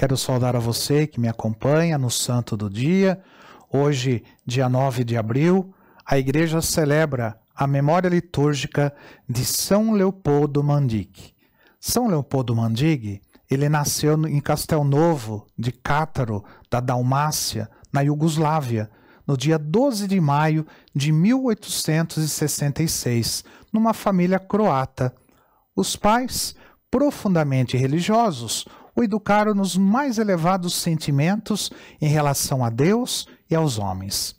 Quero saudar a você que me acompanha no Santo do Dia. Hoje, dia 9 de abril, a igreja celebra a memória litúrgica de São Leopoldo Mandig. São Leopoldo Mandig, ele nasceu em Castelnovo de Cátaro, da Dalmácia, na Iugoslávia, no dia 12 de maio de 1866, numa família croata. Os pais, profundamente religiosos, o educaram nos mais elevados sentimentos em relação a Deus e aos homens.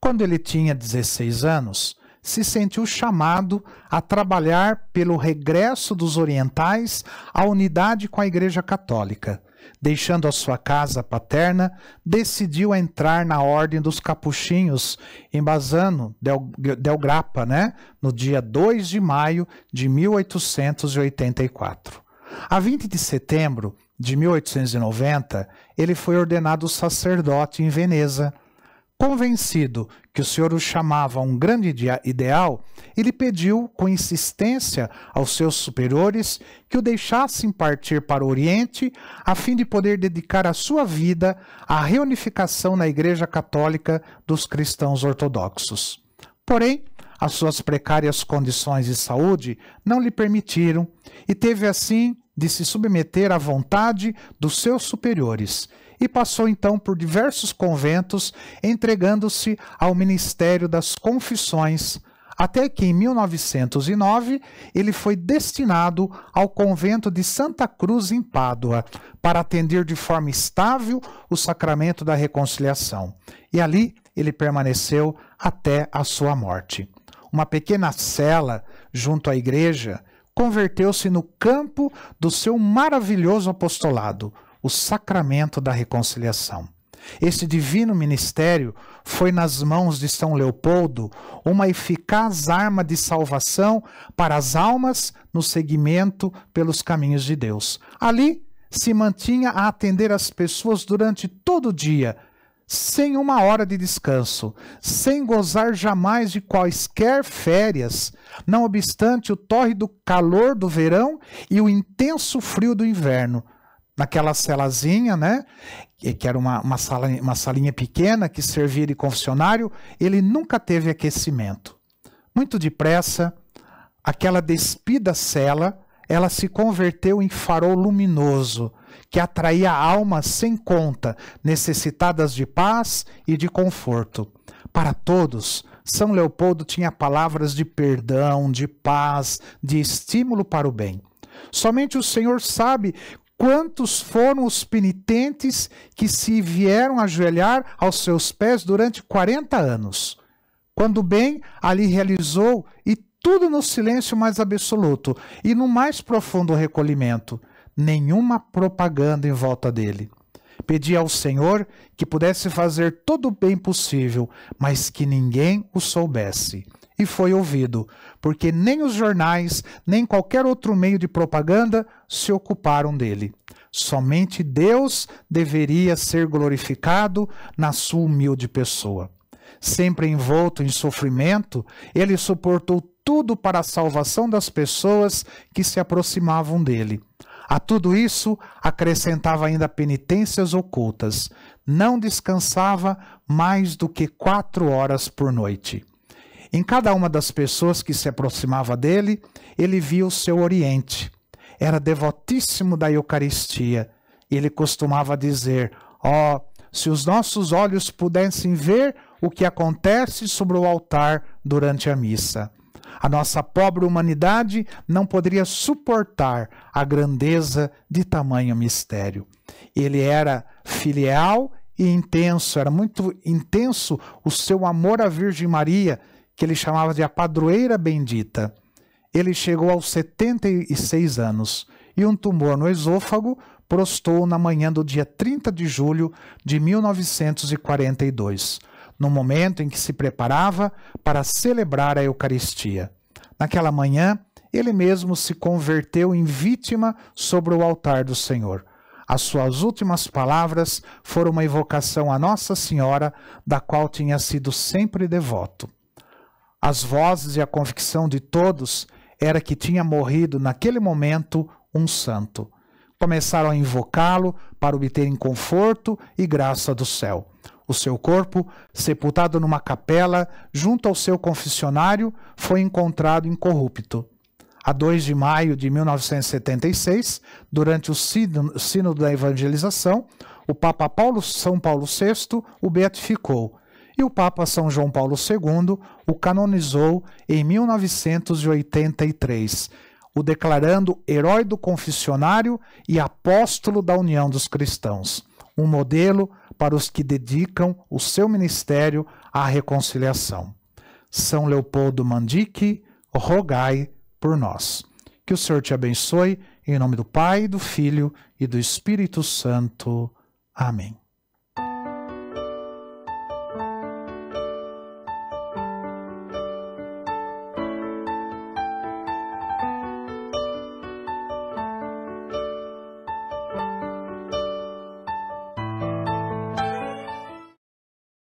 Quando ele tinha 16 anos, se sentiu chamado a trabalhar pelo regresso dos orientais à unidade com a Igreja Católica. Deixando a sua casa paterna, decidiu entrar na Ordem dos Capuchinhos em Bazano del, del Grappa, né? no dia 2 de maio de 1884. A 20 de setembro de 1890, ele foi ordenado sacerdote em Veneza. Convencido que o Senhor o chamava a um grande ideal, ele pediu com insistência aos seus superiores que o deixassem partir para o Oriente, a fim de poder dedicar a sua vida à reunificação na Igreja Católica dos cristãos ortodoxos. Porém, as suas precárias condições de saúde não lhe permitiram e teve assim de se submeter à vontade dos seus superiores e passou então por diversos conventos, entregando-se ao ministério das confissões, até que em 1909 ele foi destinado ao convento de Santa Cruz em Pádua para atender de forma estável o sacramento da reconciliação. E ali ele permaneceu até a sua morte. Uma pequena cela junto à igreja converteu-se no campo do seu maravilhoso apostolado, o sacramento da reconciliação. Esse divino ministério foi nas mãos de São Leopoldo uma eficaz arma de salvação para as almas no seguimento pelos caminhos de Deus. Ali se mantinha a atender as pessoas durante todo o dia, sem uma hora de descanso, sem gozar jamais de quaisquer férias, não obstante o tórrido calor do verão e o intenso frio do inverno. Naquela celazinha, né? Que era uma, uma, sala, uma salinha pequena que servia de confessionário, ele nunca teve aquecimento. Muito depressa, aquela despida cela, ela se converteu em farol luminoso que atraía almas sem conta, necessitadas de paz e de conforto. Para todos, São Leopoldo tinha palavras de perdão, de paz, de estímulo para o bem. Somente o Senhor sabe quantos foram os penitentes que se vieram ajoelhar aos seus pés durante 40 anos. Quando bem, ali realizou e tudo no silêncio mais absoluto e no mais profundo recolhimento nenhuma propaganda em volta dele. Pedi ao Senhor que pudesse fazer todo o bem possível, mas que ninguém o soubesse. E foi ouvido, porque nem os jornais, nem qualquer outro meio de propaganda se ocuparam dele. Somente Deus deveria ser glorificado na sua humilde pessoa. Sempre envolto em sofrimento, ele suportou tudo para a salvação das pessoas que se aproximavam dele. A tudo isso acrescentava ainda penitências ocultas. Não descansava mais do que quatro horas por noite. Em cada uma das pessoas que se aproximava dele, ele via o seu oriente. Era devotíssimo da Eucaristia. Ele costumava dizer: Ó, oh, se os nossos olhos pudessem ver o que acontece sobre o altar durante a missa. A nossa pobre humanidade não poderia suportar a grandeza de tamanho mistério. Ele era filial e intenso, era muito intenso o seu amor à Virgem Maria, que ele chamava de a padroeira bendita. Ele chegou aos 76 anos e um tumor no esôfago prostou na manhã do dia 30 de julho de 1942 no momento em que se preparava para celebrar a Eucaristia. Naquela manhã, ele mesmo se converteu em vítima sobre o altar do Senhor. As suas últimas palavras foram uma invocação à Nossa Senhora, da qual tinha sido sempre devoto. As vozes e a convicção de todos era que tinha morrido naquele momento um santo. Começaram a invocá-lo para obterem conforto e graça do céu. O seu corpo, sepultado numa capela, junto ao seu confessionário, foi encontrado incorrupto. A 2 de maio de 1976, durante o Sínodo da Evangelização, o Papa Paulo São Paulo VI o beatificou e o Papa São João Paulo II o canonizou em 1983, o declarando herói do confessionário e apóstolo da união dos cristãos um modelo para os que dedicam o seu ministério à reconciliação. São Leopoldo Mandique, rogai por nós. Que o Senhor te abençoe, em nome do Pai, do Filho e do Espírito Santo. Amém.